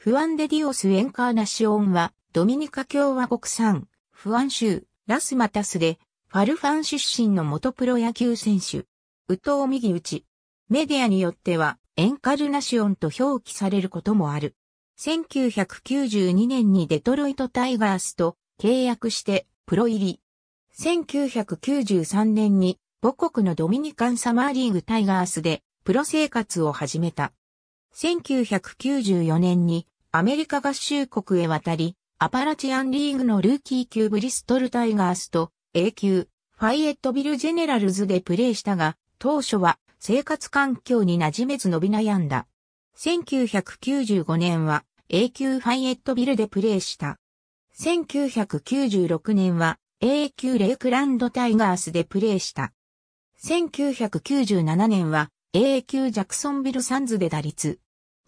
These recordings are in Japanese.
フアンデディオス・エンカーナシオンは、ドミニカ共和国産、フアン州、ラスマタスで、ファルファン出身の元プロ野球選手。ウト投右打ち。メディアによっては、エンカルナシオンと表記されることもある。1992年にデトロイトタイガースと契約してプロ入り。1993年に母国のドミニカンサマーリーグタイガースでプロ生活を始めた。1994年にアメリカ合衆国へ渡り、アパラチアンリーグのルーキー級ブリストルタイガースと A 級ファイエットビルジェネラルズでプレーしたが、当初は生活環境に馴染めず伸び悩んだ。1995年は A 級ファイエットビルでプレーした。1996年は A 級レイクランドタイガースでプレーした。1997年は A 級ジャクソンビルサンズで打率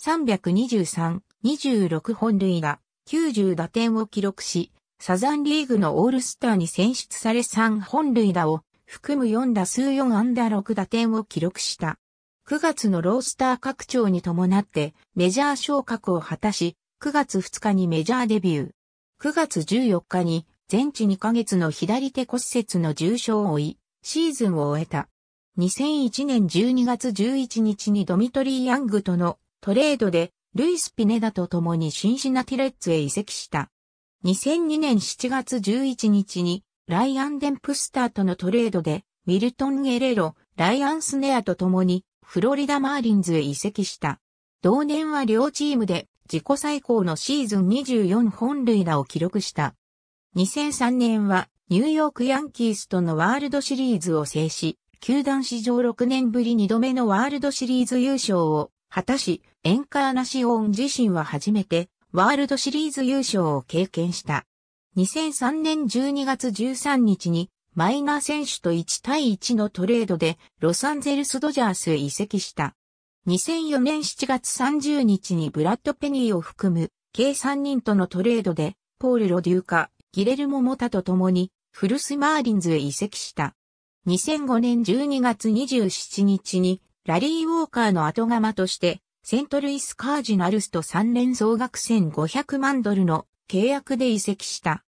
323、26本塁打、90打点を記録し、サザンリーグのオールスターに選出され3本塁打を含む4打数4安打6打点を記録した。9月のロースター拡張に伴ってメジャー昇格を果たし、9月2日にメジャーデビュー。9月14日に全治2ヶ月の左手骨折の重傷を負い、シーズンを終えた。2001年12月11日にドミトリー・ヤングとのトレードでルイス・ピネダと共にシンシナティレッツへ移籍した。2002年7月11日にライアン・デンプスターとのトレードでウィルトン・ゲレロ、ライアン・スネアと共にフロリダ・マーリンズへ移籍した。同年は両チームで自己最高のシーズン24本塁打を記録した。2003年はニューヨークヤンキースとのワールドシリーズを制し、球団史上6年ぶり2度目のワールドシリーズ優勝を果たし、エンカーナシオン自身は初めてワールドシリーズ優勝を経験した。2003年12月13日にマイナー選手と1対1のトレードでロサンゼルスドジャースへ移籍した。2004年7月30日にブラッド・ペニーを含む計3人とのトレードでポール・ロデューカ、ギレルモ・モタと共にフルス・マーリンズへ移籍した。2005年12月27日にラリー・ウォーカーの後釜として、セントルイス・カージナルスと3連総額1500万ドルの契約で移籍した。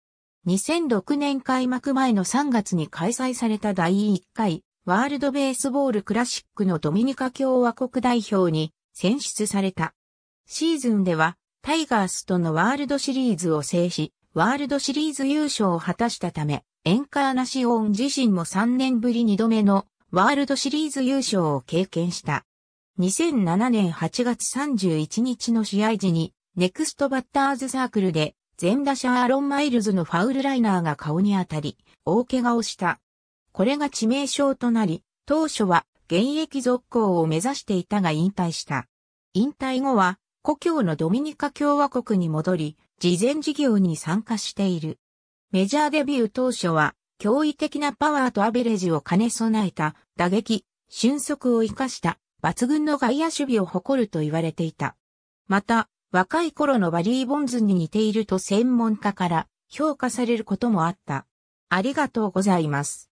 2006年開幕前の3月に開催された第1回ワールドベースボールクラシックのドミニカ共和国代表に選出された。シーズンではタイガースとのワールドシリーズを制し、ワールドシリーズ優勝を果たしたため、エンカーナシオン自身も3年ぶり2度目のワールドシリーズ優勝を経験した。2007年8月31日の試合時に、ネクストバッターズサークルで、全打者アーロン・マイルズのファウルライナーが顔に当たり、大怪我をした。これが致命傷となり、当初は現役続行を目指していたが引退した。引退後は、故郷のドミニカ共和国に戻り、慈善事業に参加している。メジャーデビュー当初は、驚異的なパワーとアベレージを兼ね備えた打撃、俊足を生かした抜群の外野守備を誇ると言われていた。また、若い頃のバリー・ボンズに似ていると専門家から評価されることもあった。ありがとうございます。